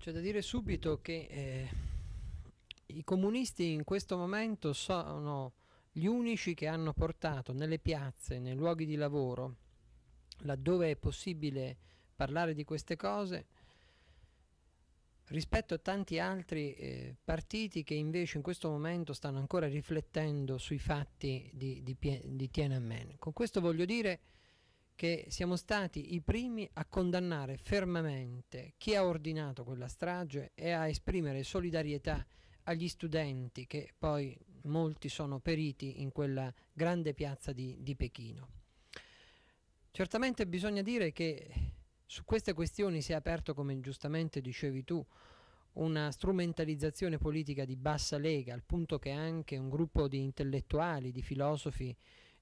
C'è da dire subito che eh, i comunisti in questo momento sono gli unici che hanno portato nelle piazze, nei luoghi di lavoro, laddove è possibile parlare di queste cose, rispetto a tanti altri eh, partiti che invece in questo momento stanno ancora riflettendo sui fatti di, di, di Tiananmen. Con questo voglio dire che siamo stati i primi a condannare fermamente chi ha ordinato quella strage e a esprimere solidarietà agli studenti che poi molti sono periti in quella grande piazza di, di Pechino. Certamente bisogna dire che su queste questioni si è aperto, come giustamente dicevi tu, una strumentalizzazione politica di bassa lega, al punto che anche un gruppo di intellettuali, di filosofi,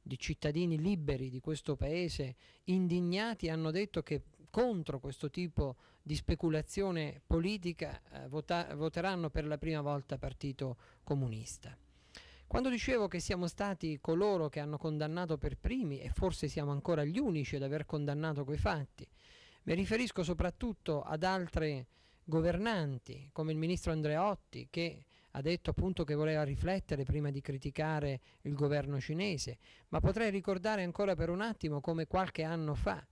di cittadini liberi di questo paese indignati hanno detto che contro questo tipo di speculazione politica eh, vota voteranno per la prima volta Partito Comunista. Quando dicevo che siamo stati coloro che hanno condannato per primi, e forse siamo ancora gli unici ad aver condannato quei fatti, mi riferisco soprattutto ad altre governanti, come il ministro Andreotti, che ha detto appunto che voleva riflettere prima di criticare il governo cinese, ma potrei ricordare ancora per un attimo come qualche anno fa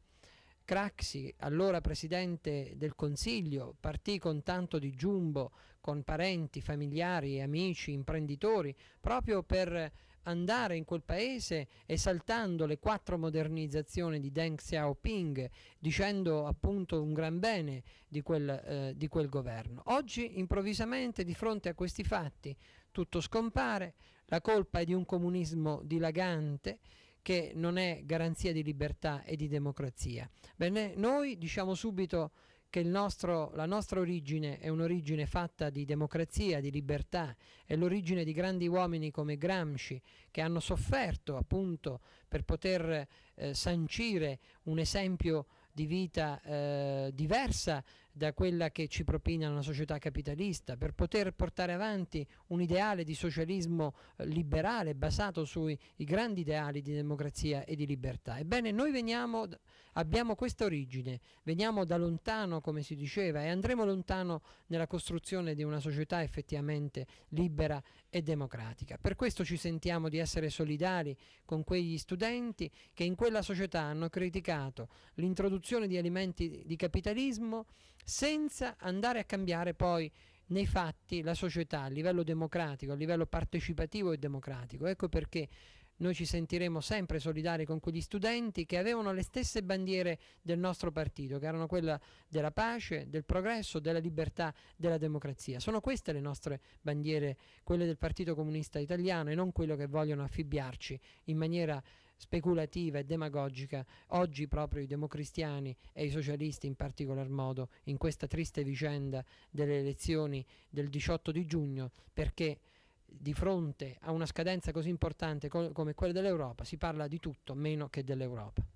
Craxi, allora presidente del Consiglio, partì con tanto di giumbo con parenti, familiari, amici, imprenditori, proprio per andare in quel paese esaltando le quattro modernizzazioni di Deng Xiaoping, dicendo appunto un gran bene di quel, eh, di quel governo. Oggi improvvisamente di fronte a questi fatti tutto scompare, la colpa è di un comunismo dilagante che non è garanzia di libertà e di democrazia. Bene, noi diciamo subito che nostro, la nostra origine è un'origine fatta di democrazia, di libertà, è l'origine di grandi uomini come Gramsci che hanno sofferto appunto per poter eh, sancire un esempio di vita eh, diversa da quella che ci propina una società capitalista, per poter portare avanti un ideale di socialismo eh, liberale basato sui grandi ideali di democrazia e di libertà. Ebbene, noi veniamo, abbiamo questa origine, veniamo da lontano, come si diceva, e andremo lontano nella costruzione di una società effettivamente libera e democratica. Per questo ci sentiamo di essere solidari con quegli studenti che in quella società hanno criticato l'introduzione di alimenti di capitalismo, senza andare a cambiare poi nei fatti la società a livello democratico, a livello partecipativo e democratico. Ecco perché noi ci sentiremo sempre solidari con quegli studenti che avevano le stesse bandiere del nostro partito, che erano quella della pace, del progresso, della libertà, della democrazia. Sono queste le nostre bandiere, quelle del Partito Comunista Italiano e non quello che vogliono affibbiarci in maniera speculativa e demagogica, oggi proprio i democristiani e i socialisti in particolar modo in questa triste vicenda delle elezioni del 18 di giugno, perché di fronte a una scadenza così importante come quella dell'Europa si parla di tutto meno che dell'Europa.